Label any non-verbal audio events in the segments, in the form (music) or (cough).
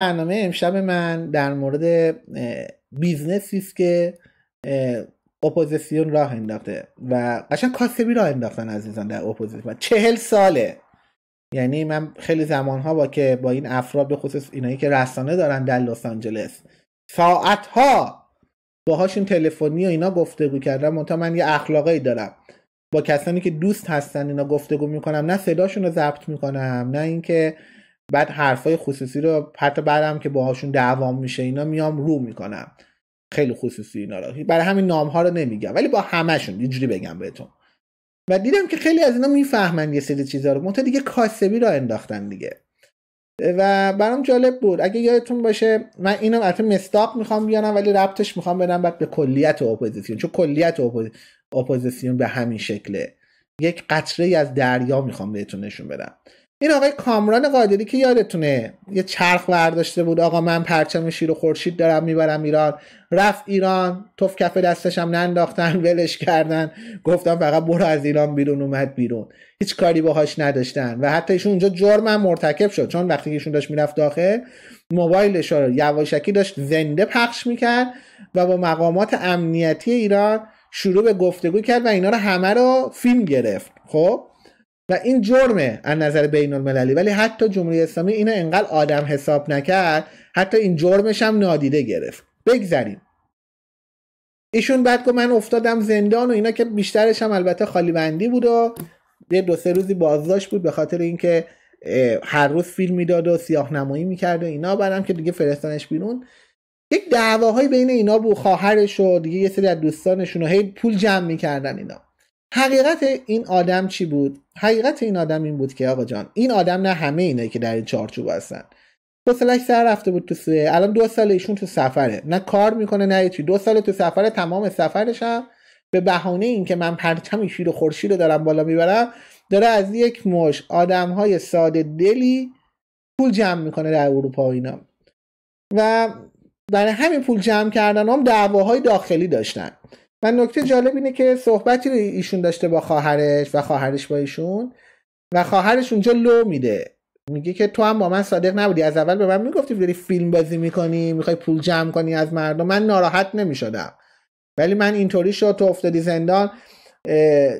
برنامه امشب من در مورد بیزنسی است که اپوزیسیون راه انداخته و قشنگ کاسبی راه انداختن عزیزان در اپوزیسیون چهل ساله یعنی من خیلی زمانها با که با این افراد به خصوص اینایی که رسانه دارن در لس آنجلس ساعت ها باهاشون تلفنی و اینا گفتگو کردم منتها من یه اخلاقی دارم با کسانی که دوست هستن اینا گفتگو میکنم نه صداشون رو ضبط میکنم نه اینکه بعد حرفای خصوصی رو حتی بعدم که باهاشون دعوام میشه اینا میام رو میکنم خیلی خصوصی اینا رو برای همین نام ها رو نمیگم ولی با همشون اینجوری بگم بهتون و دیدم که خیلی از اینا میفهمن یه سری چیزا رو منتها دیگه کاسبی رو انداختن دیگه و برام جالب بود اگه یادتون باشه من اینم البته مستاق میخوام بیانم ولی ربطش میخوام بدم بعد به کلیت اپوزیسیون چون کلیت اپوزیسیون به همین شکله یک قطره از دریا میخوام بهتون نشون بدم این آقای کامران قادری که یادتونه یه چرخ برداشته بود آقا من پرچم شیر و خورشید دارم میبرم ایران رفت ایران توف کف دستشم ننداختن ولش کردن گفتم فقط برو از ایران بیرون اومد بیرون هیچ کاری باهاش نداشتن و حتی ایشون اونجا جرم مرتکب شد چون وقتی ایشون داشت میرفت داخل موبایلش رو یواشکی داشت زنده پخش میکرد و با مقامات امنیتی ایران شروع به گفتگو کرد و اینا رو همه رو فیلم گرفت خب و این جرمه از نظر بین المللی ولی حتی جمهوری اسلامی اینو انقدر آدم حساب نکرد حتی این جرمش هم نادیده گرفت بگذریم ایشون بعد که من افتادم زندان و اینا که بیشترش هم البته خالی بندی بود و یه دو سه روزی بازداشت بود به خاطر اینکه هر روز فیلم میداد و سیاه نمایی میکرد و اینا برم که دیگه فرستانش بیرون یک دعواهایی بین اینا بود خواهرش و دیگه یه سری از دوستانشون هی پول جمع میکردن اینا حقیقت این آدم چی بود حقیقت این آدم این بود که آقا جان این آدم نه همه اینه که در این چارچوب هستن سالش سر رفته بود تو سوئه الان دو سال ایشون تو سفره نه کار میکنه نه چی دو سال تو سفره تمام سفرش هم به بهانه که من پرچم شیر و خورشید رو دارم بالا میبرم داره از یک مش آدم های ساده دلی پول جمع میکنه در اروپا و اینا و برای همین پول جمع کردن هم دعواهای داخلی داشتن و نکته جالب اینه که صحبتی رو ایشون داشته با خواهرش و خواهرش با ایشون و خواهرش اونجا لو میده میگه که تو هم با من صادق نبودی از اول به من میگفتی داری فیلم بازی میکنی میخوای پول جمع کنی از مردم من ناراحت نمیشدم ولی من اینطوری شد تو افتادی زندان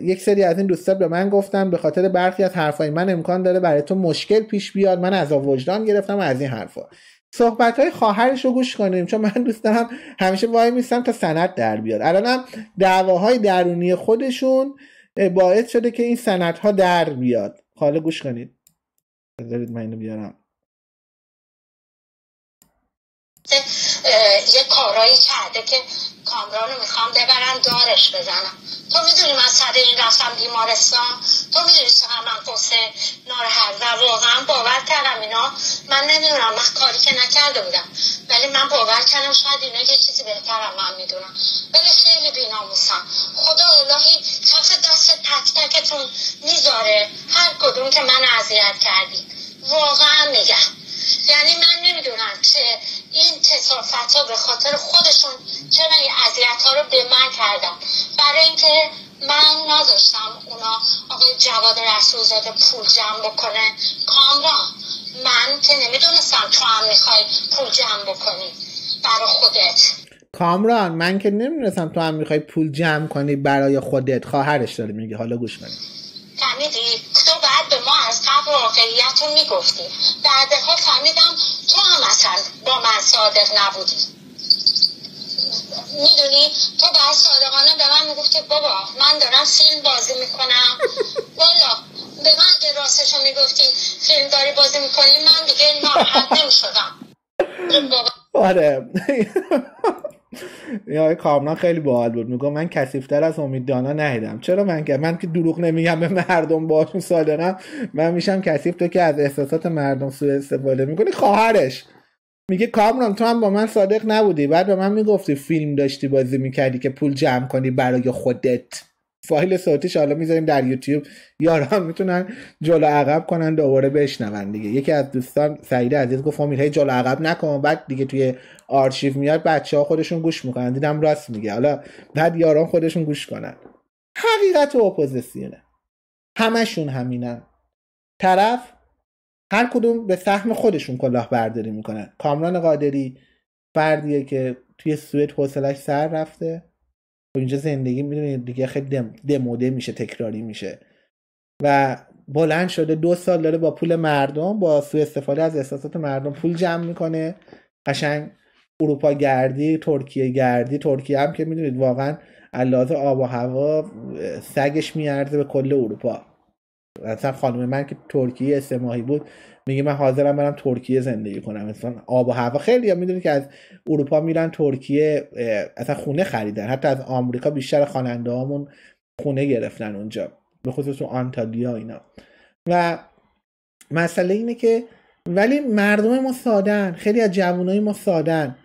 یک سری از این دوستات به من گفتن به خاطر برخی از حرفای من امکان داره برای تو مشکل پیش بیاد من از وجدان گرفتم از این حرفا صحبت های خواهرش رو گوش کنیم چون من دوست دارم همیشه وای میستم تا سند در بیاد الانم دعواهای درونی خودشون باعث شده که این ها در بیاد حالا گوش کنید بذارید من اینو بیارم یه کارایی کرده که کامران رو میخوام ببرم دارش بزنم تو میدونی من سر این رفتم بیمارستان تو میدونی چقدر من قصه ناراحت واقعا باور کردم اینا من نمیدونم من کاری که نکرده بودم ولی من باور کردم شاید اینا یه چیزی بهترم من میدونم ولی خیلی بیناموسم خدا اللهی کف دست تک تکتون میذاره هر کدوم که من اذیت کردید واقعا میگم یعنی من نمیدونم چه این کسافت ها به خاطر خودشون چرا این ها رو به من کردن برای اینکه من نذاشتم اونا آقای جواد رسولزاده پول جمع بکنه کامران من که نمیدونستم تو هم میخوای پول جمع بکنی برای خودت کامران من که نمیدونستم تو هم میخوای پول جمع کنی برای خودت خواهرش داره میگه حالا گوش کنیم فهمیدی تو بعد به ما از قبل واقعیت رو میگفتی بعدها فهمیدم تو هم اصلا با من صادق نبودی میدونی تو بعد صادقانه به من میگفتی بابا من دارم فیلم بازی میکنم (laughs) والا به من که راستش میگفتی فیلم داری بازی میکنی من دیگه ناراحت نمیشدم (laughs) آره (laughs) یا کامران خیلی باحال بود میگم من کثیفتر از دانا نهیدم چرا من که من که دروغ نمیگم به مردم باشون صادقم من میشم کثیف تو که از احساسات مردم سوء استفاده میکنی خواهرش میگه کامران تو هم با من صادق نبودی بعد به من میگفتی فیلم داشتی بازی میکردی که پول جمع کنی برای خودت فایل صوتیش حالا میذاریم در یوتیوب یاران میتونن جلو عقب کنن دوباره بشنون دیگه یکی از دوستان سعید عزیز گفت فامیل خب، هی جلو عقب نکن بعد دیگه توی آرشیو میاد بچه ها خودشون گوش میکنن دیدم راست میگه حالا بعد یاران خودشون گوش کنن حقیقت و اپوزیسیونه همشون همینن طرف هر کدوم به سهم خودشون کلاه برداری میکنن کامران قادری فردیه که توی سوئد حوصلش سر رفته و اینجا زندگی میدونید دیگه خیلی دموده میشه تکراری میشه و بلند شده دو سال داره با پول مردم با سوء استفاده از احساسات مردم پول جمع میکنه قشنگ اروپا گردی ترکیه گردی ترکیه هم که میدونید واقعا علاوه آب و هوا سگش میارزه به کل اروپا مثلا خانم من که ترکیه استماهی بود میگه من حاضرم برم ترکیه زندگی کنم مثلا آب و هوا خیلی هم میدونید که از اروپا میرن ترکیه اصلا خونه خریدن حتی از آمریکا بیشتر خواننده هامون خونه گرفتن اونجا به خصوص تو آنتالیا اینا و مسئله اینه که ولی مردم ما سادن خیلی از جوانای ما سادن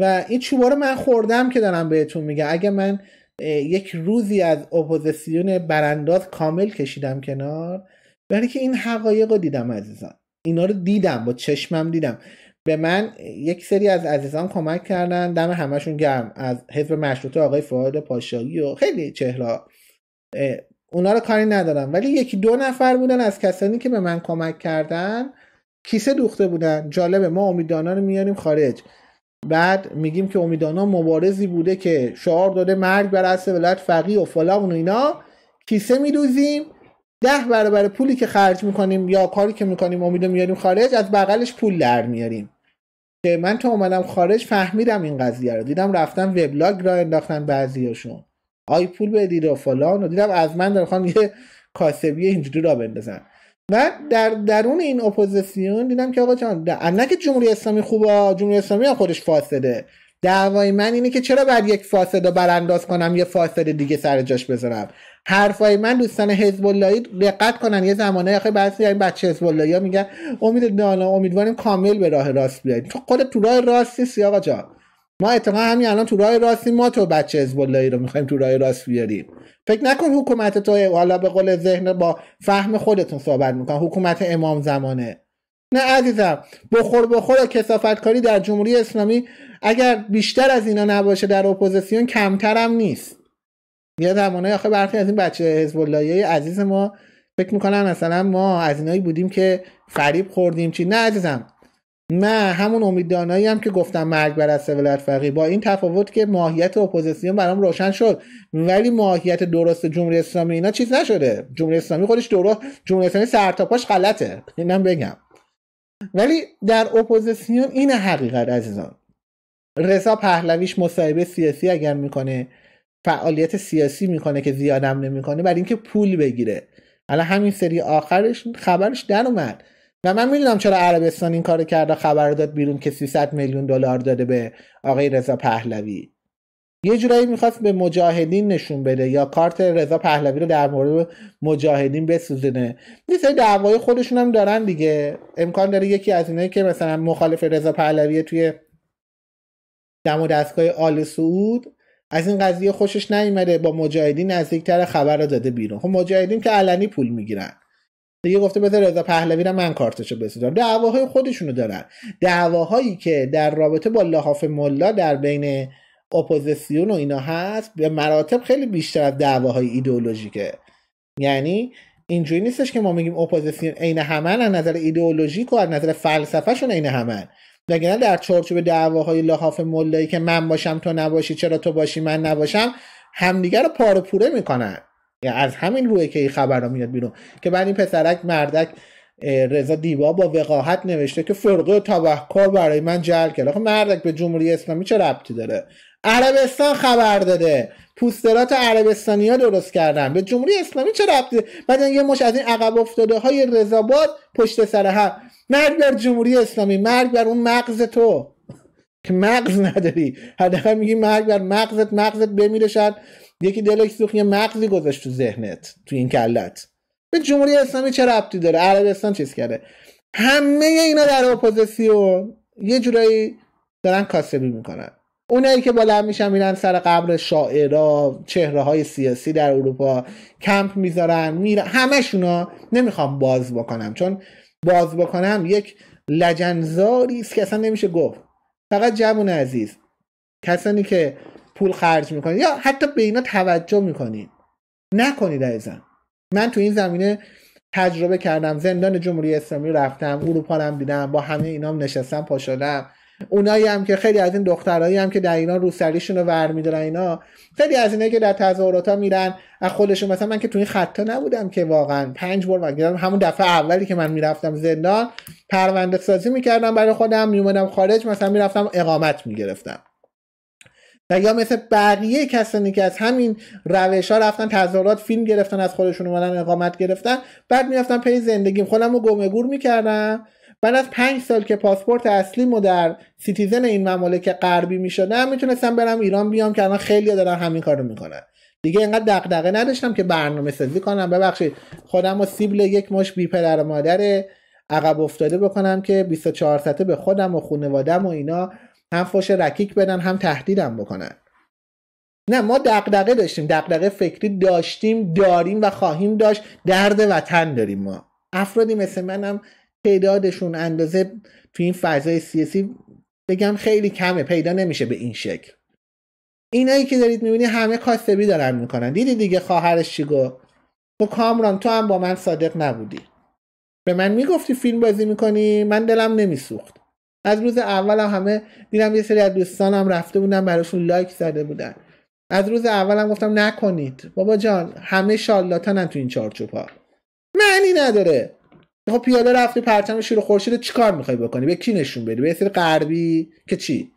و این چوبا رو من خوردم که دارم بهتون میگم اگه من یک روزی از اپوزیسیون برانداز کامل کشیدم کنار برای که این حقایق رو دیدم عزیزان اینا رو دیدم با چشمم دیدم به من یک سری از عزیزان کمک کردن دم همشون گرم از حزب مشروطه آقای فعاد پاشایی و خیلی چهره اونا رو کاری ندارم ولی یکی دو نفر بودن از کسانی که به من کمک کردن کیسه دوخته بودن جالبه ما امیدانا رو میاریم خارج بعد میگیم که امیدانا مبارزی بوده که شعار داده مرگ بر اصل ولایت فقیه و فلان و اینا کیسه میدوزیم ده برابر پولی که خرج میکنیم یا کاری که میکنیم امیدو میاریم خارج از بغلش پول در میاریم که من تا اومدم خارج فهمیدم این قضیه رو دیدم رفتم وبلاگ را انداختن بعضیاشون آی پول بدید و فلان و دیدم از من دارن یه کاسبی اینجوری را بندازن و در درون این اپوزیسیون دیدم که آقا جان نه که جمهوری اسلامی خوبه جمهوری اسلامی هم خودش فاسده دعوای من اینه که چرا بعد یک فاسد برانداز کنم یه فاسد دیگه سر جاش بذارم حرفای من دوستان حزب اللهی دقت کنن یه زمانه آخه بعضی این بچه حزب میگن امید امیدواریم کامل به راه راست بیاید تو خود تو راه راست نیستی آقا جان ما اتفاقا همین الان تو راه راستیم ما تو بچه حزب رو میخوایم تو راه راست بیاریم فکر نکن حکومت تو حالا به قول ذهن با فهم خودتون صحبت میکن حکومت امام زمانه نه عزیزم بخور بخور و کسافت کاری در جمهوری اسلامی اگر بیشتر از اینا نباشه در اپوزیسیون کمتر هم نیست یه زمانه آخه برخی از این بچه حزب عزیز ما فکر میکنن مثلا ما از اینایی بودیم که فریب خوردیم چی نه عزیزم نه همون امیددانایی هم که گفتم مرگ بر از ولایت فقیه با این تفاوت که ماهیت اپوزیسیون برام روشن شد ولی ماهیت درست جمهوری اسلامی اینا چیز نشده جمهوری اسلامی خودش درست جمهوری اسلامی سرتاپاش غلطه اینم بگم ولی در اپوزیسیون این حقیقت عزیزان رضا پهلویش مصاحبه سیاسی اگر میکنه فعالیت سیاسی میکنه که زیادم نمیکنه برای اینکه پول بگیره الان همین سری آخرش خبرش در اومد و من میدونم چرا عربستان این کارو کرده خبر داد بیرون که 300 میلیون دلار داده به آقای رضا پهلوی یه جورایی میخواست به مجاهدین نشون بده یا کارت رضا پهلوی رو در مورد مجاهدین بسوزنه نیسته دعوای خودشون هم دارن دیگه امکان داره یکی از اینایی که مثلا مخالف رضا پهلوی توی دم و دستگاه آل سعود از این قضیه خوشش نیومده با مجاهدین نزدیکتر خبر رو داده بیرون خب مجاهدین که علنی پول میگیرن دیگه گفته بذار رضا پهلوی رو من کارتشو بسازم دعواهای خودشونو دارن دعواهایی که در رابطه با لحاف ملا در بین اپوزیسیون و اینا هست به مراتب خیلی بیشتر از دعواهای ایدئولوژیکه یعنی اینجوری نیستش که ما میگیم اپوزیسیون عین همن از نظر ایدئولوژیک و از نظر فلسفهشون عین همن وگرنه در چارچوب دعواهای لحاف ملایی که من باشم تو نباشی چرا تو باشی من نباشم همدیگه رو پاره پوره میکنن یعنی از همین روی که این رو میاد بیرون که بعد این پسرک مردک رضا دیبا با وقاحت نوشته که فرقه و تبهکار برای من جل کرده خب مردک به جمهوری اسلامی چه ربطی داره عربستان خبر داده پوسترات عربستانی ها درست کردن به جمهوری اسلامی چه ربطی بعد یه مش از این عقب افتاده های رضاباد پشت سر هم مرگ بر جمهوری اسلامی مرگ بر اون مغز تو (laughs) که مغز نداری حداقل میگی مرگ بر مغزت مغزت بمیره شد. یکی دلش سوخت یه مغزی گذاشت تو ذهنت تو این کلت به جمهوری اسلامی چه ربطی داره عربستان چیز کرده همه اینا در اپوزیسیون یه جورایی دارن کاسبی میکنن اونایی که بالا میشن میرن سر قبر شاعرا چهره های سیاسی در اروپا کمپ میذارن میرن همشونا نمیخوام باز بکنم چون باز بکنم یک لجنزاری است که اصلا نمیشه گفت فقط جوون عزیز کسانی که پول خرج میکنید یا حتی به اینا توجه میکنید نکنید ایزا من تو این زمینه تجربه کردم زندان جمهوری اسلامی رفتم اروپا هم دیدم با همه اینام نشستم پاشدم اونایی هم که خیلی از این دخترایی هم که در اینا روسریشون رو ور میدارن اینا خیلی از اینایی که در تظاهرات ها میرن از خودشون مثلا من که تو این خطا نبودم که واقعا پنج بار من همون دفعه اولی که من میرفتم زندان پرونده سازی میکردم برای خودم میومدم خارج مثلا میرفتم اقامت میگرفتم و یا مثل بقیه کسانی که از همین روش ها رفتن تظاهرات فیلم گرفتن از خودشون اومدن اقامت گرفتن بعد میافتن پی زندگیم خودم رو گم گور میکردم بعد از پنج سال که پاسپورت اصلیمو در سیتیزن این ممالک غربی میشدم میتونستم برم ایران بیام که الان خیلی دارن همین کارو میکنن دیگه اینقدر دقدقه نداشتم که برنامه سازی کنم ببخشید خودم و سیبل یک مش بی پدر و مادر عقب افتاده بکنم که 24 ساعته به خودم و خانوادم و اینا هم فوش رکیک بدن هم تهدیدم بکنن نه ما دغدغه داشتیم دغدغه فکری داشتیم داریم و خواهیم داشت درد وطن داریم ما افرادی مثل منم تعدادشون اندازه تو این فضای سیاسی بگم خیلی کمه پیدا نمیشه به این شکل اینایی که دارید میبینی همه کاسبی دارن میکنن دیدی دیگه خواهرش چی گفت تو کامران تو هم با من صادق نبودی به من میگفتی فیلم بازی میکنی من دلم نمیسوخت از روز اول هم همه دیدم یه سری از دوستانم رفته بودن براشون لایک زده بودن از روز هم گفتم نکنید بابا جان همه هم تو این چارچوب ها معنی نداره خب پیاده رفتی پرچم شیر خورشید چیکار میخوای بکنی به کی نشون بدی به سری غربی که چی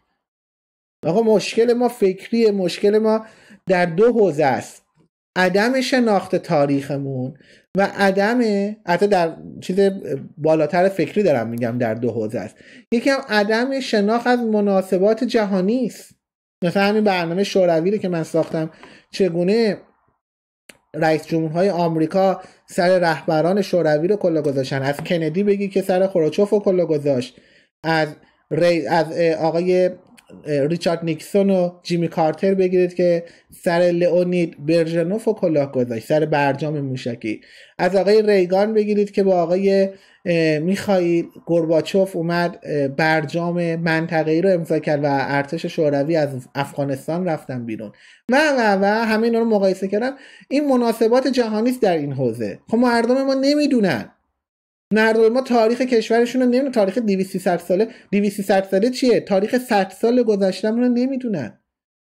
آقا مشکل ما فکریه مشکل ما در دو حوزه است عدم شناخت تاریخمون و عدم حتی در چیز بالاتر فکری دارم میگم در دو حوزه است یکی هم عدم شناخت از مناسبات جهانی است مثلا همین برنامه شوروی رو که من ساختم چگونه رئیس جمهورهای آمریکا سر رهبران شوروی رو کلا گذاشتن از کندی بگی که سر خروچوف رو کلا گذاشت از از آقای ریچارد نیکسون و جیمی کارتر بگیرید که سر لئونید برژنوف و کلاه گذاشت سر برجام موشکی از آقای ریگان بگیرید که با آقای میخائیل گرباچوف اومد برجام منطقه ای رو امضا کرد و ارتش شوروی از افغانستان رفتن بیرون و و و همه اینا رو مقایسه کردم این مناسبات جهانی در این حوزه خب مردم ما نمیدونن مردم ما تاریخ کشورشون رو نمیدونن تاریخ 2300 ساله 2300 ساله چیه تاریخ 100 سال گذشتهمون رو نمیدونن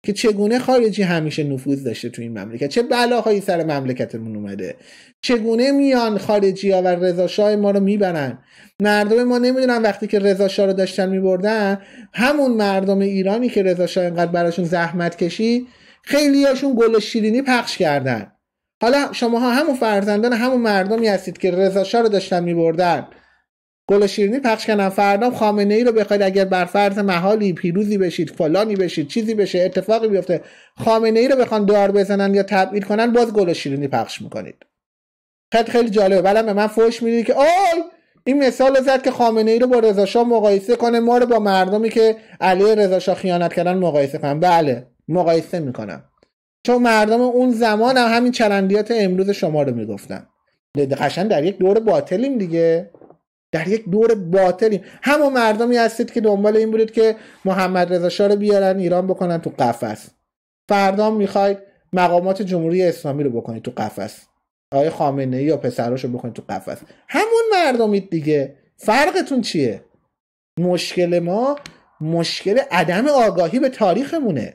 که چگونه خارجی همیشه نفوذ داشته تو این مملکت چه بلاهایی سر مملکتمون اومده چگونه میان خارجی ها و رضا ما رو میبرن مردم ما نمیدونن وقتی که رضا رو داشتن میبردن همون مردم ایرانی که رضا شاه اینقدر براشون زحمت کشید خیلیاشون گل شیرینی پخش کردند. حالا شماها همون فرزندان همون مردمی هستید که رضا رو داشتن میبردن گل شیرینی پخش کردن فردا خامنه ای رو بخواید اگر بر فرض محالی پیروزی بشید فلانی بشید چیزی بشه اتفاقی بیفته خامنه ای رو بخوان دار بزنن یا تبعید کنن باز گل شیرینی پخش میکنید خیلی خیلی جالبه بله به من فوش میدید که آی این مثال زد که خامنه ای رو با رضا مقایسه کنه ما رو با مردمی که علی رضا خیانت کردن مقایسه کنم بله مقایسه میکنم چون مردم اون زمان هم همین چرندیات امروز شما رو میگفتن قشن در یک دور باطلیم دیگه در یک دور باطلیم همون مردمی هستید که دنبال این بودید که محمد رضا شاه رو بیارن ایران بکنن تو قفس فردا میخواید مقامات جمهوری اسلامی رو بکنید تو قفس آقای خامنه ای یا پسراش رو بکنید تو قفس همون مردمید دیگه فرقتون چیه مشکل ما مشکل عدم آگاهی به تاریخمونه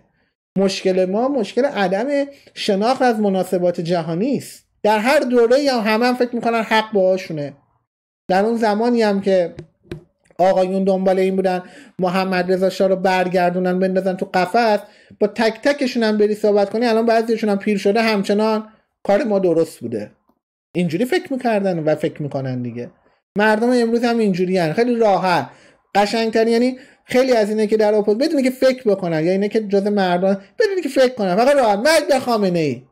مشکل ما مشکل عدم شناخت از مناسبات جهانی است در هر دوره یا همه هم فکر میکنن حق باهاشونه در اون زمانی هم که آقایون دنبال این بودن محمد رضا شاه رو برگردونن بندازن تو قفس با تک تکشون بری صحبت کنی الان بعضیشون هم پیر شده همچنان کار ما درست بوده اینجوری فکر میکردن و فکر میکنن دیگه مردم امروز هم اینجوری هن. خیلی راحت قشنگتر یعنی خیلی از اینه که در اپوز بدونی که فکر بکنن یا اینه که جز مردان بدونی که فکر کنن فقط راحت مرگ بر خامنه ای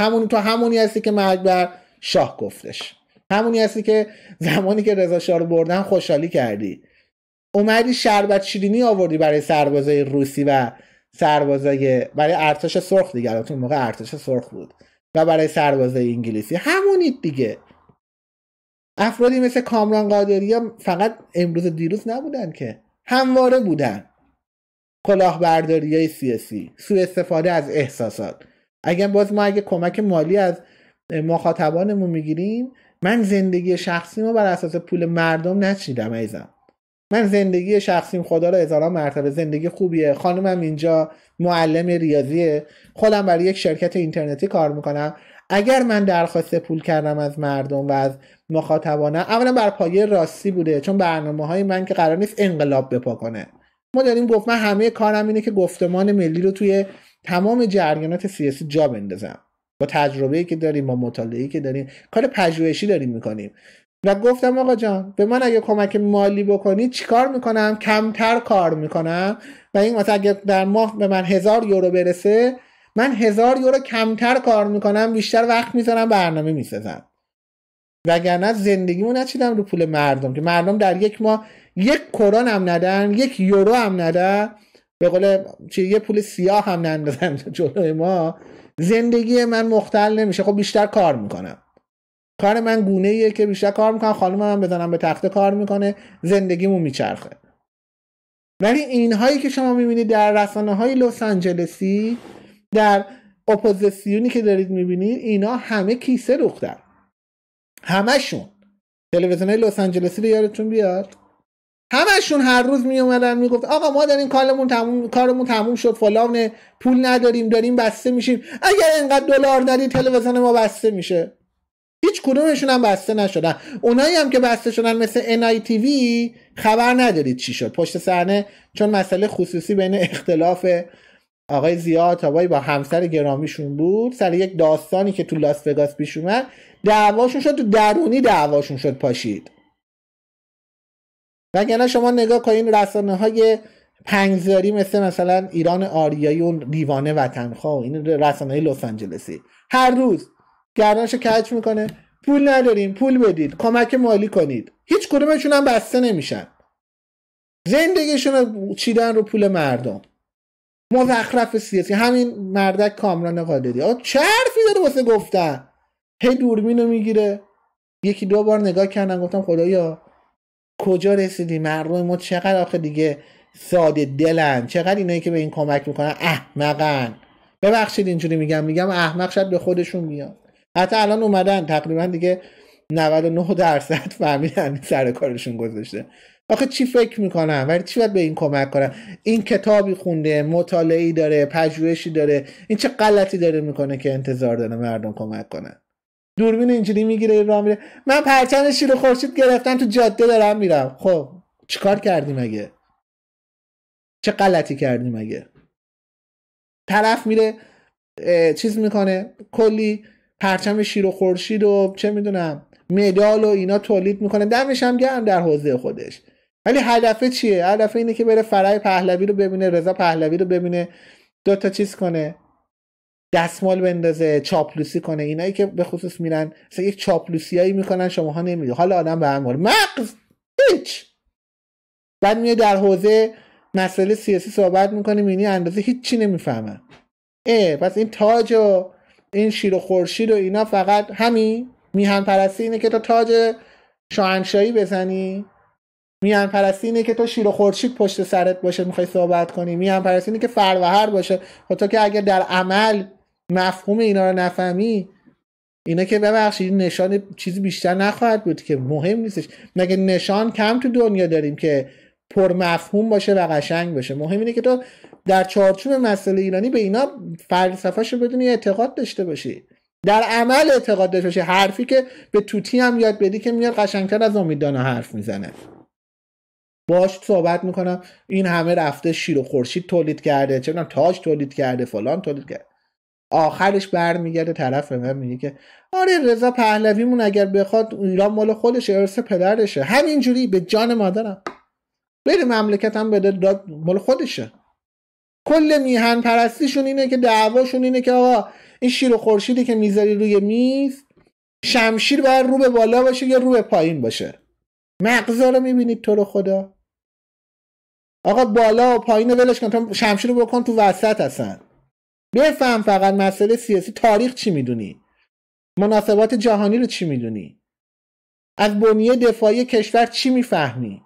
همون تو همونی هستی که مرگ بر شاه گفتش همونی هستی که زمانی که رضا شاه رو بردن خوشحالی کردی اومدی شربت شیرینی آوردی برای سربازای روسی و سربازای برای ارتش سرخ دیگه تو موقع ارتش سرخ بود و برای سربازای انگلیسی همونید دیگه افرادی مثل کامران قادری فقط امروز دیروز نبودن که همواره بودن کلاهبرداری های سیاسی سوء استفاده از احساسات اگر باز ما اگه کمک مالی از مخاطبانمون میگیریم من زندگی شخصی رو بر اساس پول مردم نچیدم ایزم من زندگی شخصیم خدا رو هزاران مرتبه زندگی خوبیه خانمم اینجا معلم ریاضیه خودم برای یک شرکت اینترنتی کار میکنم اگر من درخواست پول کردم از مردم و از مخاطبانه اولا بر پایه راستی بوده چون برنامه های من که قرار نیست انقلاب بپا کنه ما داریم گفت من همه کارم اینه که گفتمان ملی رو توی تمام جریانات سیاسی جا بندازم با تجربه که داریم با مطالعه که داریم کار پژوهشی داریم میکنیم و گفتم آقا جان به من اگه کمک مالی بکنی چیکار میکنم کمتر کار میکنم و این مثلا اگه در ماه به من هزار یورو برسه من هزار یورو کمتر کار میکنم بیشتر وقت میذارم برنامه میسازم وگرنه زندگیمو نچیدم رو پول مردم که مردم در یک ماه یک کرون هم ندن یک یورو هم ندن به قول چی یه پول سیاه هم نندازن (laughs) جلوی ما زندگی من مختل نمیشه خب بیشتر کار میکنم کار من گونه ایه که بیشتر کار میکنم خانم هم بزنم به تخته کار میکنه زندگیمو میچرخه ولی اینهایی که شما میبینید در رسانه های لس آنجلسی در اپوزیسیونی که دارید میبینید اینا همه کیسه روختن همشون تلویزیون لس آنجلسی رو یادتون بیاد همشون هر روز می اومدن میگفت آقا ما داریم کارمون تموم کارمون تموم شد فلان پول نداریم داریم بسته میشیم اگر اینقدر دلار داری تلویزیون ما بسته میشه هیچ کدومشون هم بسته نشدن اونایی هم که بسته شدن مثل NITV خبر ندارید چی شد پشت صحنه چون مسئله خصوصی بین اختلاف آقای زیاد تابایی با همسر گرامیشون بود سر یک داستانی که تو لاس وگاس پیش اومد دعواشون شد تو درونی دعواشون شد پاشید وگرنه شما نگاه کنید رسانه های پنگزاری مثل مثلا ایران آریایی و دیوانه خواه خب این رسانه های لس آنجلسی هر روز گردنشو کج میکنه پول نداریم پول بدید کمک مالی کنید هیچ کدومشون هم بسته نمیشن زندگیشون چیدن رو پول مردم مزخرف سیاسی همین مردک کامران قادری آقا چه حرفی داره واسه گفتن هی رو میگیره یکی دو بار نگاه کردن گفتم خدایا کجا رسیدی مردم ما چقدر آخه دیگه ساده دلن چقدر اینایی که به این کمک میکنن احمقن ببخشید اینجوری میگم میگم احمق شد به خودشون میاد حتی الان اومدن تقریبا دیگه 99 درصد فهمیدن سر کارشون گذاشته آخه چی فکر میکنم ولی چی باید به این کمک کنم این کتابی خونده مطالعی داره پژوهشی داره این چه غلطی داره میکنه که انتظار داره مردم کمک کنه. دوربین اینجوری میگیره راه میره من پرچم شیر خورشید گرفتم تو جاده دارم میرم خب چیکار کردیم مگه چه غلطی کردیم مگه طرف میره چیز میکنه کلی پرچم شیر و خورشید و چه میدونم مدال و اینا تولید میکنه دمش هم گرم در حوزه خودش ولی هدفه چیه هدف اینه که بره فرای پهلوی رو ببینه رضا پهلوی رو ببینه دو تا چیز کنه دستمال بندازه چاپلوسی کنه اینایی که به خصوص میرن مثلا یک چاپلوسیایی میکنن شماها نمیدونی حالا آدم به هم مغز هیچ بعد میاد در حوزه مسئله سیاسی صحبت میکنه مینی اندازه هیچی نمیفهمن اه پس این تاج و این شیر و خورشید و اینا فقط همین میهن پرستی اینه که تو تاج شاهنشاهی بزنی میان پرستی اینه که تو شیر و خورشید پشت سرت باشه میخوای صحبت کنی میان پرستی اینه که فروهر باشه خب و که اگر در عمل مفهوم اینا رو نفهمی اینا که ببخشید نشان چیزی بیشتر نخواهد بود که مهم نیستش مگه نشان کم تو دنیا داریم که پر مفهوم باشه و قشنگ باشه مهم اینه که تو در چارچوب مسئله ایرانی به اینا فلسفه‌شو بدونی اعتقاد داشته باشی در عمل اعتقاد داشته باشی حرفی که به توتی هم یاد بدی که میاد قشنگتر از امیدانا حرف میزنه باش صحبت میکنم این همه رفته شیر و خورشید تولید کرده چه میدونم تاج تولید کرده فلان تولید کرده آخرش برمیگرده طرف به من میگه که آره رضا پهلویمون اگر بخواد ایران مال خودشه ارث پدرشه همینجوری به جان مادرم بره هم بده داد مال خودشه کل میهن پرستیشون اینه که دعواشون اینه که آقا این شیر و خورشیدی که میذاری روی میز شمشیر باید رو به بالا باشه یا رو به پایین باشه مغزا رو میبینید تو رو خدا آقا بالا و پایین ولش کن تو شمشیر رو بکن تو وسط هستن بفهم فقط مسئله سیاسی تاریخ چی میدونی مناسبات جهانی رو چی میدونی از بنیه دفاعی کشور چی میفهمی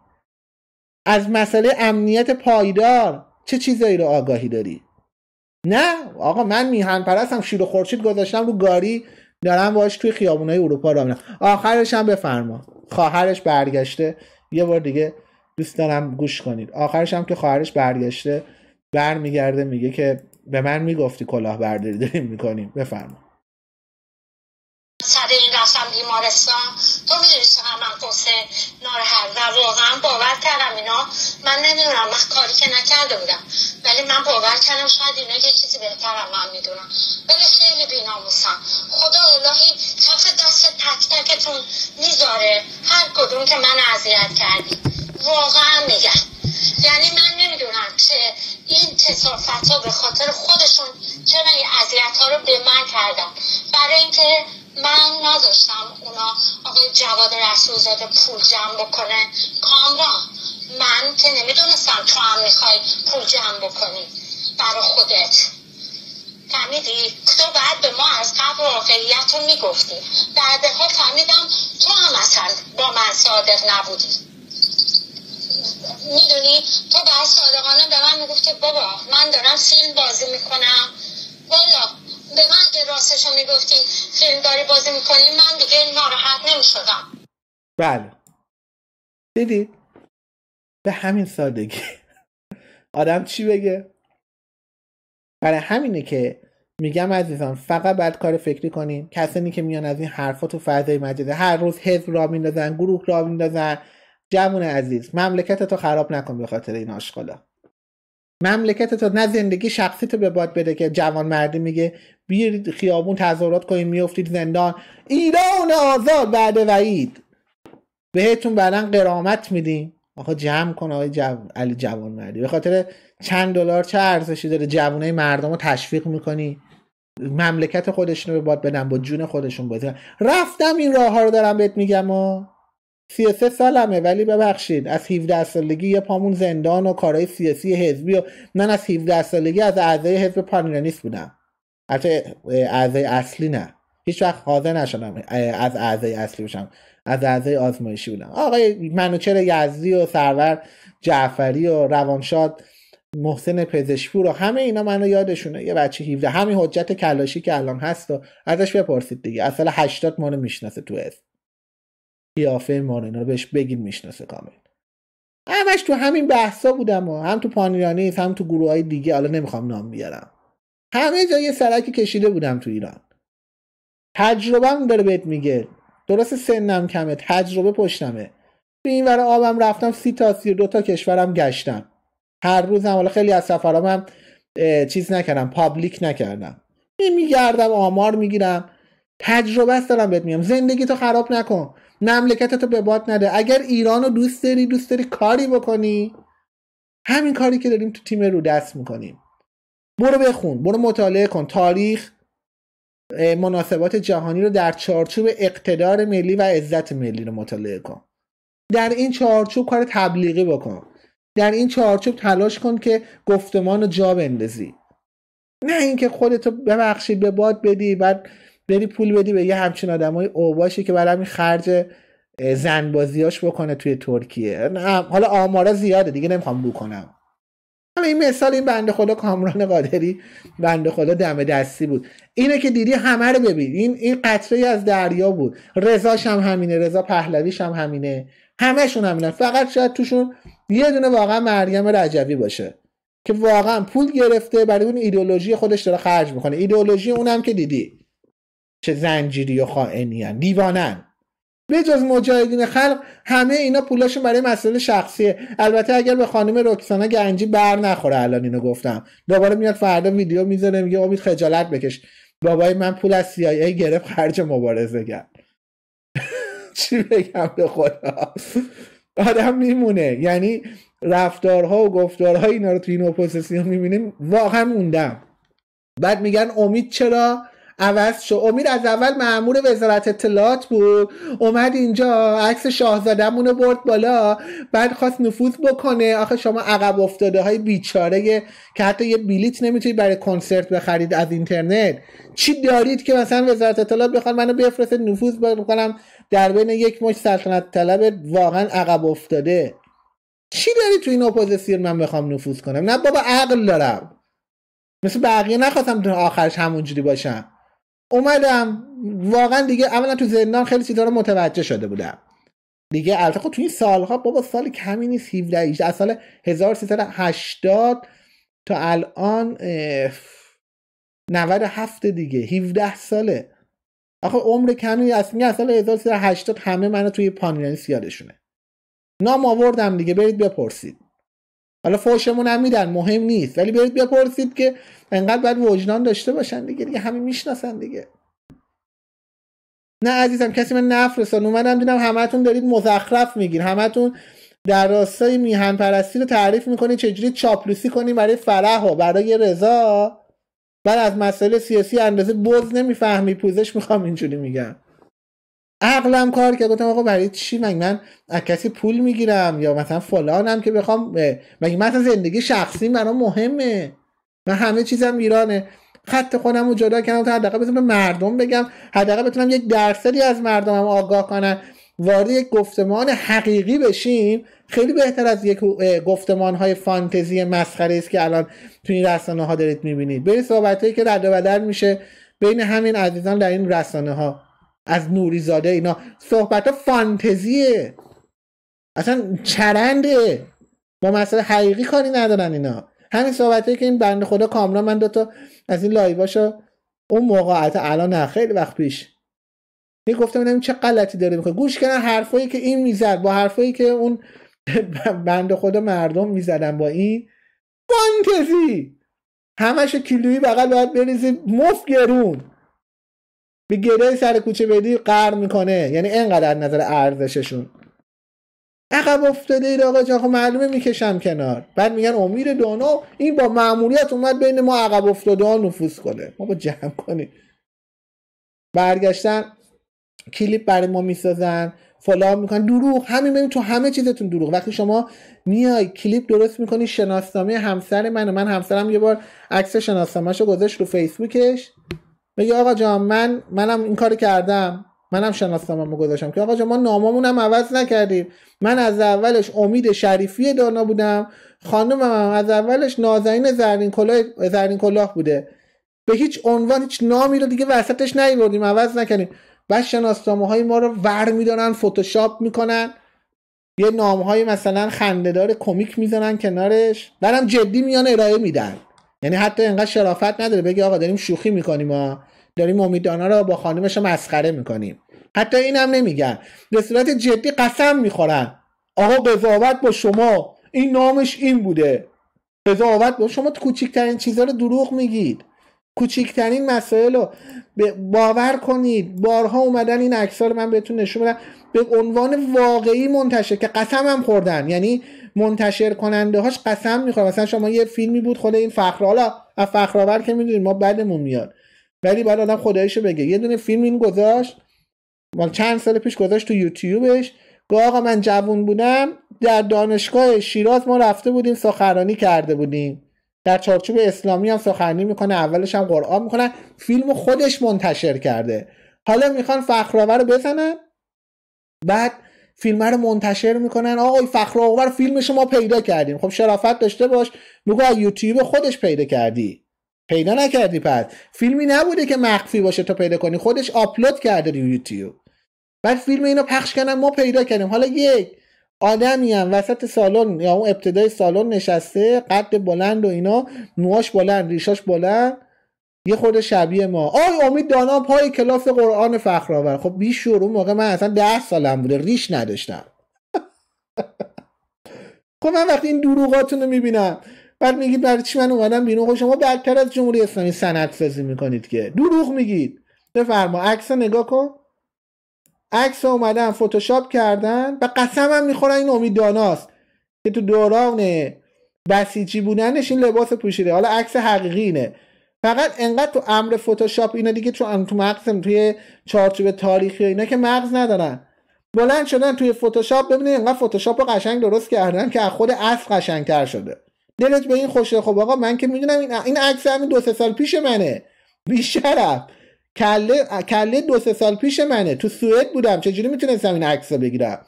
از مسئله امنیت پایدار چه چیزایی رو آگاهی داری نه آقا من میهن پرستم شیر و خورشید گذاشتم رو گاری دارم باش توی خیابونای اروپا رو آخرش هم بفرما خواهرش برگشته یه بار دیگه دوست دارم گوش کنید آخرش هم که خواهرش برگشته برمیگرده میگه که به من میگفتی کلاه برداری داریم میکنیم بفرما سر این رفتم بیمارستان تو میدونی چقدر من قصه ناراحت و واقعا باور کردم اینا من نمیدونم من کاری که نکرده بودم ولی من باور کردم شاید اینا یه چیزی بهتر هم من میدونم ولی خیلی بیناموسم خدا اللهی کف دست تک تکتون میذاره هر کدوم که من اذیت کردی واقعا میگن یعنی من نمیدونم که این کسافت ها به خاطر خودشون چرا این اذیت ها رو به من کردم برای اینکه من نداشتم اونا آقای جواد زاده پول جمع بکنه کامران من که نمیدونستم تو هم میخوای پول جمع بکنی برای خودت فهمیدی تو بعد به ما از قبل واقعیت رو میگفتی بعدها فهمیدم تو هم اصلا با من صادق نبودی صادقانه به من میگفت بابا من دارم فیلم بازی میکنم والا به من اگه راستشو میگفتی فیلم داری بازی میکنی من دیگه ناراحت نمیشدم بله دیدی؟ به همین سادگی آدم چی بگه برای همینه که میگم عزیزان فقط بعد کار فکری کنیم کسانی که میان از این حرفات تو فضای مجازی هر روز حزب را میندازن گروه را میندازن جوون عزیز مملکت تو خراب نکن به خاطر این آشغالا مملکت تو نه زندگی شخصی تو به باد بده که جوان مردی میگه بیرید خیابون تظاهرات کنید میفتید زندان ایران آزاد بعد وعید بهتون بعدا قرامت میدیم آخه جمع کن آقای علی جوان مردی به خاطر چند دلار چه ارزشی داره جوانه مردم رو تشویق میکنی مملکت خودشون رو به باد بدن با جون خودشون بازی رفتم این راه ها رو دارم بهت میگم و 33 سالمه ولی ببخشید از 17 سالگی یه پامون زندان و کارهای سیاسی حزبی و من از 17 سالگی از اعضای حزب پانیرانیست بودم حتی اعضای اصلی نه هیچ وقت حاضر نشدم از اعضای اصلی باشم از اعضای آزمایشی بودم آقای منوچر یزدی و سرور جعفری و روانشاد محسن پزشکپور و همه اینا منو یادشونه یه بچه 17 همین حجت کلاشی که الان هست و ازش بپرسید دیگه اصلا 80 ما میشناسه تو اسم قیافه مارینا رو بهش بگید میشناسه کامل همش تو همین بحثا بودم و هم تو پانیرانی هم تو گروه های دیگه حالا نمیخوام نام بیارم همه جا یه سرکی کشیده بودم تو ایران تجربه داره بهت میگه درست سنم کمه تجربه پشتمه به این ور آبم رفتم سی تا سی دو تا کشورم گشتم هر روزم حالا خیلی از سفرام هم چیز نکردم پابلیک نکردم میگردم آمار میگیرم تجربه است دارم بهت میگم زندگی تو خراب نکن مملکتتو به باد نده اگر ایران رو دوست داری دوست داری کاری بکنی همین کاری که داریم تو تیم رو دست میکنیم برو بخون برو مطالعه کن تاریخ مناسبات جهانی رو در چارچوب اقتدار ملی و عزت ملی رو مطالعه کن در این چارچوب کار تبلیغی بکن در این چارچوب تلاش کن که گفتمان رو جا بندازی نه اینکه خودتو ببخشید به باد بدی بعد بری پول بدی به یه همچین آدمای اوباشی که برای همین خرج زنبازیاش بکنه توی ترکیه نه حالا آمارا زیاده دیگه نمیخوام بکنم حالا این مثال این بنده خدا کامران قادری بنده خدا دم دستی بود اینه که دیدی همه رو ببین این این قطره از دریا بود رضاش هم همینه رضا پهلویش هم همینه همشون همینه فقط شاید توشون یه دونه واقعا مریم رجوی باشه که واقعا پول گرفته برای اون ایدئولوژی خودش داره خرج میکنه ایدئولوژی اونم که دیدی چه زنجیری و خائنیان دیوانن به جز مجاهدین خلق همه اینا پولاشون برای مسئله شخصیه البته اگر به خانم رکسانا گنجی بر نخوره الان اینو گفتم دوباره میاد فردا ویدیو میزنه میگه امید خجالت بکش بابای من پول از CIA گرفت خرج مبارزه کرد (laughs) چی بگم به خدا آدم میمونه یعنی رفتارها و گفتارها اینا رو توی این اپوزیسیون میبینیم واقعا موندم بعد میگن امید چرا عوض شد امیر از اول معمور وزارت اطلاعات بود اومد اینجا عکس شاهزادمون رو برد بالا بعد خواست نفوذ بکنه آخه شما عقب افتاده های بیچاره که حتی یه بلیت نمیتونید برای کنسرت بخرید از اینترنت چی دارید که مثلا وزارت اطلاعات بخواد منو بفرسته نفوذ بکنم در بین یک مش سلطنت طلب واقعا عقب افتاده چی داری تو این اپوزیسیون من بخوام نفوذ کنم نه بابا عقل دارم مثل بقیه نخواستم آخرش همونجوری باشم اومدم واقعا دیگه اولا تو زندان خیلی چیزا رو متوجه شده بودم دیگه البته خب تو این سالها بابا سال کمی نیست 17 از سال 1380 تا الان 97 دیگه 17 ساله آخه عمر کمی از میگه سال 1380 همه منو توی پانیرنس یادشونه نام آوردم دیگه برید بپرسید حالا فوشمون هم میدن مهم نیست ولی برید بپرسید که انقدر باید وجدان داشته باشن دیگه دیگه همه میشناسن دیگه نه عزیزم کسی من نفرستان اومدم دیدم همتون دارید مزخرف میگین همتون در راستای میهن پرستی رو تعریف میکنید چجوری چاپلوسی کنیم برای فرح و برای رضا بعد از مسئله سیاسی اندازه بز نمیفهمی پوزش میخوام اینجوری میگم عقلم کار که گفتم آقا برای چی مگه من از کسی پول میگیرم یا مثلا فلانم که بخوام مگه مثلا زندگی شخصی برام مهمه من همه چیزم ایرانه خط خودم رو جدا کردم تا حداقل بتونم به مردم بگم حداقل بتونم یک درصدی از مردمم آگاه کنن وارد یک گفتمان حقیقی بشیم خیلی بهتر از یک گفتمان های فانتزی مسخره است که الان تو این رسانه ها دارید میبینید برید صحبت که رد و بدل میشه بین همین عزیزان در این رسانه ها از نوری زاده اینا صحبت ها فانتزیه اصلا چرنده با مسئله حقیقی کاری ندارن اینا همین صحبته که این بند خدا کاملا من دوتا از این لایواشو اون موقع الان نه خیلی وقت پیش می گفتم ببینم چه غلطی داره میکنه گوش کردن حرفایی که این میزد با حرفایی که اون (laughs) بند خدا مردم میزدن با این فانتزی همش کیلویی بغل باید بریزی مفت گرون به سر کوچه بدی قرم میکنه یعنی اینقدر نظر ارزششون عقب افتاده اید آقا جان خب معلومه میکشم کنار بعد میگن امیر دانا این با معمولیت اومد بین ما عقب افتاده ها نفوذ کنه ما با جمع کنیم برگشتن کلیپ برای ما میسازن فلان میکنن دروغ همین ببین تو همه چیزتون دروغ وقتی شما میای کلیپ درست میکنی شناسنامه همسر منو من همسرم یه بار عکس شناسنامهشو گذاشت رو فیسبوکش بگی آقا جان من منم این کار کردم منم شناسنامه‌مو گذاشتم که آقا جان ما ناممون هم عوض نکردیم من از اولش امید شریفی دانا بودم خانمم از اولش نازنین زرین کلاه زرین کلاه بوده به هیچ عنوان هیچ نامی رو دیگه وسطش نیوردیم عوض نکردیم بعد شناسنامه های ما رو ور میدارن فوتوشاپ میکنن یه نام های مثلا خندهدار کمیک میزنن کنارش برم جدی میان ارائه میدن یعنی حتی انقدر شرافت نداره بگی آقا داریم شوخی میکنیم و داریم امیدانا رو با خانمش مسخره میکنیم حتی این هم نمیگن به صورت جدی قسم میخورن آقا قضاوت با شما این نامش این بوده قضاوت با شما کوچکترین چیزها رو دروغ میگید کوچکترین مسائل رو باور کنید بارها اومدن این عکس من بهتون نشون بدم به عنوان واقعی منتشر که قسمم خوردن یعنی منتشر کننده هاش قسم میخوره مثلا شما یه فیلمی بود خود این فخر حالا از فخرآور که میدونید ما بدمون میاد ولی باید آدم خدایشو بگه یه دونه فیلم این گذاشت مال چند سال پیش گذاشت تو یوتیوبش گفت آقا من جوون بودم در دانشگاه شیراز ما رفته بودیم سخنرانی کرده بودیم در چارچوب اسلامی هم سخنرانی میکنه اولش هم قرآن میکنه فیلم خودش منتشر کرده حالا میخوان فخرآور رو بزنن بعد فیلم رو منتشر میکنن آقای فخر آور فیلمش ما پیدا کردیم خب شرافت داشته باش بگو از یوتیوب خودش پیدا کردی پیدا نکردی پس فیلمی نبوده که مخفی باشه تا پیدا کنی خودش آپلود کرده روی یوتیوب بعد فیلم اینو پخش کردن ما پیدا کردیم حالا یک آدمی هم وسط سالن یا اون ابتدای سالن نشسته قد بلند و اینا نواش بلند ریشاش بلند یه خود شبیه ما آی امید دانا پای کلاس قرآن فخرآور خب بیشور اون موقع من اصلا ده سالم بوده ریش نداشتم (laughs) خب من وقتی این دروغاتون رو میبینم بعد میگید برای چی من اومدم بیرون خب شما بدتر از جمهوری اسلامی سند سازی میکنید که دروغ میگید بفرما عکس نگاه کن عکس اومدن فوتوشاپ کردن و قسمم میخورن این امید داناست که تو دوران بسیجی بودنش این لباس پوشیده حالا عکس حقیقی فقط انقدر تو امر فتوشاپ اینا دیگه تو تو مغزم توی چارچوب تاریخی اینا که مغز ندارن بلند شدن توی فتوشاپ ببینید انقدر فتوشاپ رو قشنگ درست کردن که از خود اصل قشنگتر شده دلت به این خوشه خب آقا من که میدونم این این عکس همین دو سه سال پیش منه بیشترم کله کله دو سه سال پیش منه تو سوئد بودم چجوری میتونستم این عکس رو بگیرم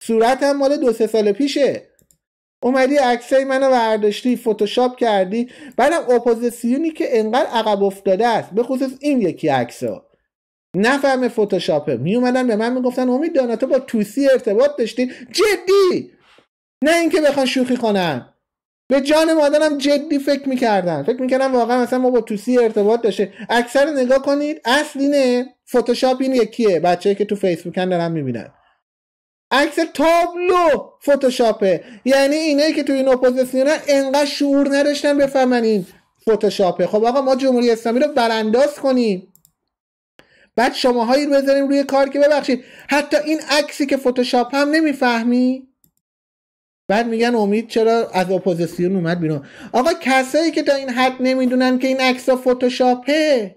صورتم مال دو سه سال پیشه اومدی عکسای منو برداشتی فوتوشاپ کردی بعدم اپوزیسیونی که انقدر عقب افتاده است به خصوص این یکی عکسا نفهم فتوشاپه میومدن به من میگفتن امید داناتو با توسی ارتباط داشتی جدی نه اینکه بخوان شوخی کنم. به جان مادرم جدی فکر میکردن فکر میکردم واقعا مثلا ما با توسی ارتباط داشته اکثر نگاه کنید اصل اینه فتوشاپ این یکیه بچه که تو فیسبوک دارن میبینن عکس تابلو فتوشاپه یعنی اینایی که توی این اپوزیسیون انقدر شعور نداشتن بفهمن این فتوشاپه خب آقا ما جمهوری اسلامی رو برانداز کنیم بعد شماهایی رو بذاریم روی کار که ببخشید حتی این عکسی که فتوشاپ هم نمیفهمی بعد میگن امید چرا از اپوزیسیون اومد بیرون آقا کسایی که تا این حد نمیدونن که این عکس فتوشاپه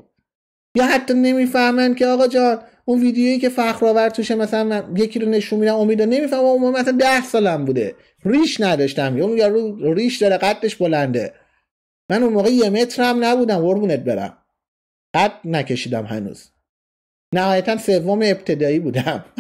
یا حتی نمیفهمن که آقا جان اون ویدیویی که فخرآور توشه مثلا یکی رو نشون میدم امید نمیفهمم اون مثلا 10 سالم بوده ریش نداشتم اون یارو ریش داره قدش بلنده من اون موقع یه مترم نبودم قربونت برم قد نکشیدم هنوز نهایتا سوم ابتدایی بودم (laughs)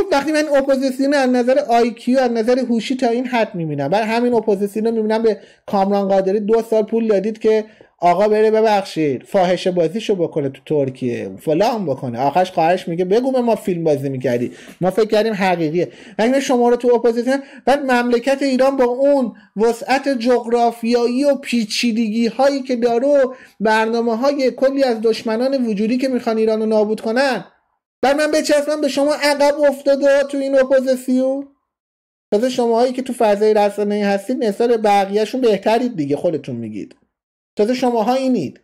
خب وقتی من اپوزیسیون از نظر آیکیو از نظر هوشی تا این حد میبینم بر همین اپوزیسیون رو میبینم به کامران قادری دو سال پول دادید که آقا بره ببخشید فاحش بازیشو بکنه تو ترکیه فلان بکنه آخرش خواهش میگه بگو ما فیلم بازی میکردی ما فکر کردیم حقیقیه وقتی شما رو تو اپوزیسیون بعد مملکت ایران با اون وسعت جغرافیایی و پیچیدگی هایی که داره برنامه های کلی از دشمنان وجودی که میخوان ایران رو نابود کنن بعد من بچسبم به شما عقب افتاده تو این اپوزیسیون تازه شماهایی که تو فضای رسانه هستید نسبت بقیهشون بهترید دیگه خودتون میگید تازه شماها اینید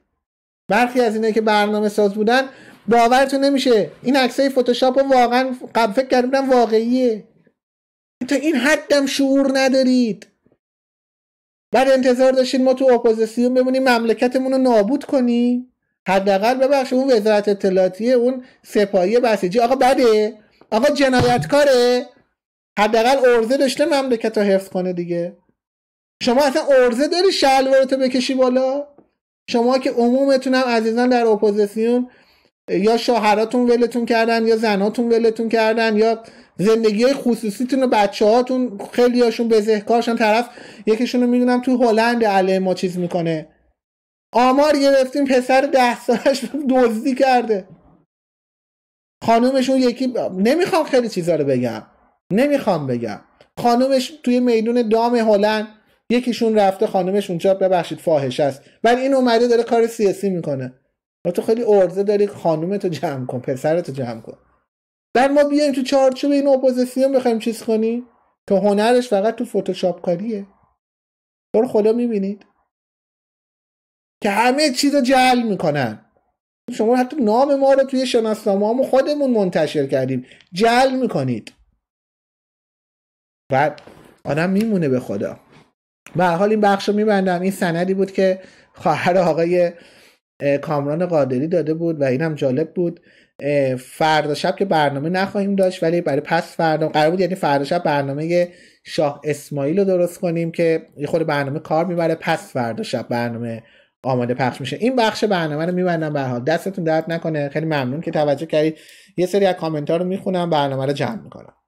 برخی از اینه که برنامه ساز بودن باورتون نمیشه این عکسای فتوشاپ رو واقعا قبل فکر بودن واقعیه تا این حدم شعور ندارید بعد انتظار داشتید ما تو اپوزیسیون بمونیم مملکتمون رو نابود کنیم حداقل ببخش اون وزارت اطلاعاتی اون سپاهی بسیجی آقا بده آقا جنایتکاره حداقل ارزه داشته مملکت رو حفظ کنه دیگه شما اصلا ارزه داری شلوارتو بکشی بالا شما که عمومتونم عزیزان در اپوزیسیون یا شوهراتون ولتون کردن یا زناتون ولتون کردن یا زندگی های خصوصیتون و بچه هاتون خیلی هاشون بزهکارشن طرف یکیشون رو میدونم تو هلند علیه ما چیز میکنه آمار گرفتیم پسر ده سالش دزدی کرده خانومشون یکی نمیخوام خیلی چیزا رو بگم نمیخوام بگم خانومش توی میدون دام هلند یکیشون رفته خانومش اونجا ببخشید فاحش است ولی این اومده داره کار سیاسی میکنه و تو خیلی ارزه داری خانومتو جمع کن پسرتو جمع کن بعد ما بیایم تو چارچوب این اپوزیسیون بخوایم چیز کنی که هنرش فقط تو فتوشاپ کاریه تو خدا میبینید که همه چیز رو جل میکنن شما حتی نام ما رو توی شناسنامه خودمون منتشر کردیم جل میکنید و آدم میمونه به خدا و حال این بخش رو میبندم این سندی بود که خواهر آقای کامران قادری داده بود و هم جالب بود فردا شب که برنامه نخواهیم داشت ولی برای پس فردا قرار بود یعنی فردا شب برنامه شاه اسماعیل رو درست کنیم که یه خود برنامه کار میبره پس فردا شب برنامه آماده پخش میشه این بخش برنامه رو میبندم به حال دستتون درد نکنه خیلی ممنون که توجه کردید یه سری از کامنت رو میخونم برنامه رو جمع میکنم